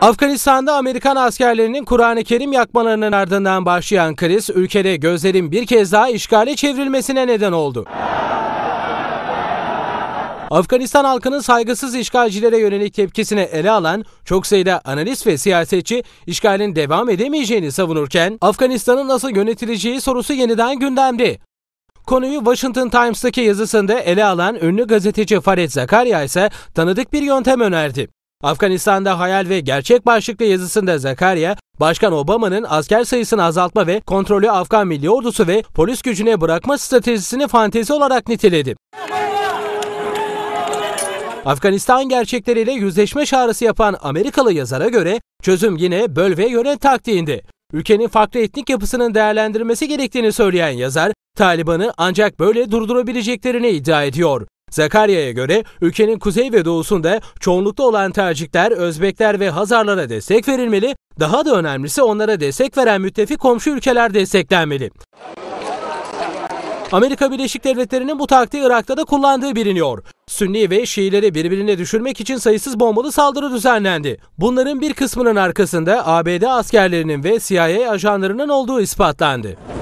Afganistan'da Amerikan askerlerinin Kur'an-ı Kerim yakmalarının ardından başlayan kriz ülkede gözlerin bir kez daha işgale çevrilmesine neden oldu. Afganistan halkının saygısız işgalcilere yönelik tepkisine ele alan çok sayıda analist ve siyasetçi işgalin devam edemeyeceğini savunurken Afganistan'ın nasıl yönetileceği sorusu yeniden gündemde. Konuyu Washington Times'taki yazısında ele alan ünlü gazeteci Farid Zakaria ise tanıdık bir yöntem önerdi. Afganistan'da Hayal ve Gerçek başlıklı yazısında Zakaria, Başkan Obama'nın asker sayısını azaltma ve kontrolü Afgan Milli Ordusu ve polis gücüne bırakma stratejisini fantezi olarak niteledi. Afganistan gerçekleriyle yüzleşme çağrısı yapan Amerikalı yazara göre çözüm yine böl ve yönet taktiğinde. Ülkenin farklı etnik yapısının değerlendirmesi gerektiğini söyleyen yazar, Taliban'ı ancak böyle durdurabileceklerini iddia ediyor. Zakarya'ya göre ülkenin kuzey ve doğusunda çoğunlukta olan Tacikler, Özbekler ve Hazarlara destek verilmeli, daha da önemlisi onlara destek veren müttefik komşu ülkeler desteklenmeli. Amerika Birleşik Devletleri'nin bu taktiği Irak'ta da kullandığı biliniyor. Sünni ve Şiileri birbirine düşürmek için sayısız bombalı saldırı düzenlendi. Bunların bir kısmının arkasında ABD askerlerinin ve CIA ajanlarının olduğu ispatlandı.